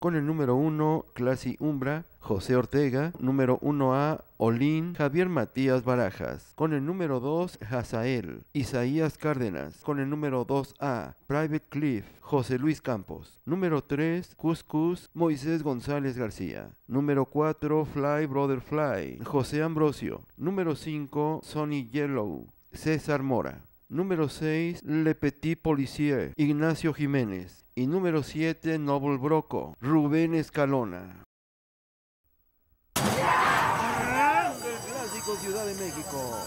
Con el número 1, Classy Umbra, José Ortega. Número 1A, Olin, Javier Matías Barajas. Con el número 2, Hazael, Isaías Cárdenas. Con el número 2A, Private Cliff, José Luis Campos. Número 3, Cuscus, Moisés González García. Número 4, Fly Brother Fly, José Ambrosio. Número 5, Sonny Yellow, César Mora. Número 6, Le Petit Policier, Ignacio Jiménez. Y número 7, Noble Broco, Rubén Escalona. Clásico Ciudad de México.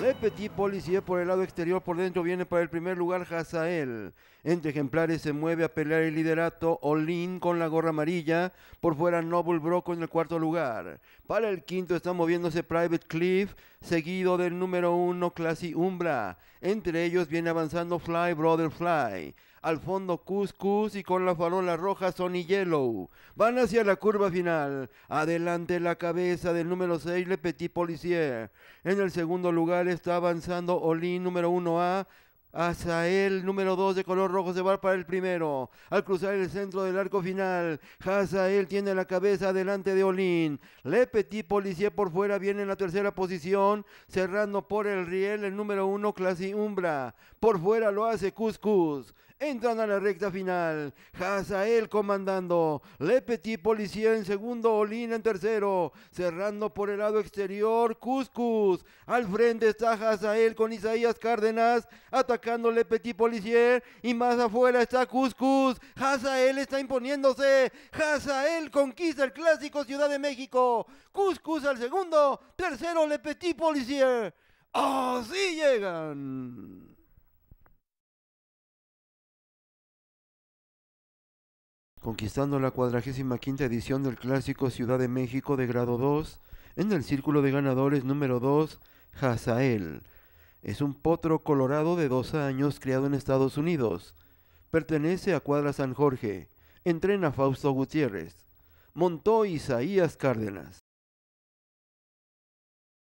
Le Petit Policier por el lado exterior, por dentro viene para el primer lugar Hazael. Entre ejemplares se mueve a pelear el liderato Olin con la gorra amarilla, por fuera Noble Broco en el cuarto lugar. Para el quinto está moviéndose Private Cliff, seguido del número uno Classy Umbra. Entre ellos viene avanzando Fly Brother Fly al fondo Cuscus y con la farola roja Sonny Yellow. Van hacia la curva final. Adelante la cabeza del número 6 Le Petit Policier. En el segundo lugar está avanzando Olin número 1A. Azael, número 2 de color rojo, se va para el primero. Al cruzar el centro del arco final, Hazael tiene la cabeza delante de Olin. Le Petit por fuera viene en la tercera posición, cerrando por el riel el número 1 Clasi Umbra. Por fuera lo hace Cuscus. Entran a la recta final. Hazael comandando. Le Petit Policía en segundo. Olina en tercero. Cerrando por el lado exterior. Cuscus. Al frente está Hazael con Isaías Cárdenas. Atacando Le Petit Policier. Y más afuera está Cuscus. Hazael está imponiéndose. Hazael conquista el clásico Ciudad de México. Cuscus al segundo. Tercero Le Petit Policier. Así llegan. conquistando la 45 edición del clásico Ciudad de México de grado 2 en el círculo de ganadores número 2, Hazael. Es un potro colorado de 12 años criado en Estados Unidos. Pertenece a Cuadra San Jorge. Entrena Fausto Gutiérrez. Montó Isaías Cárdenas.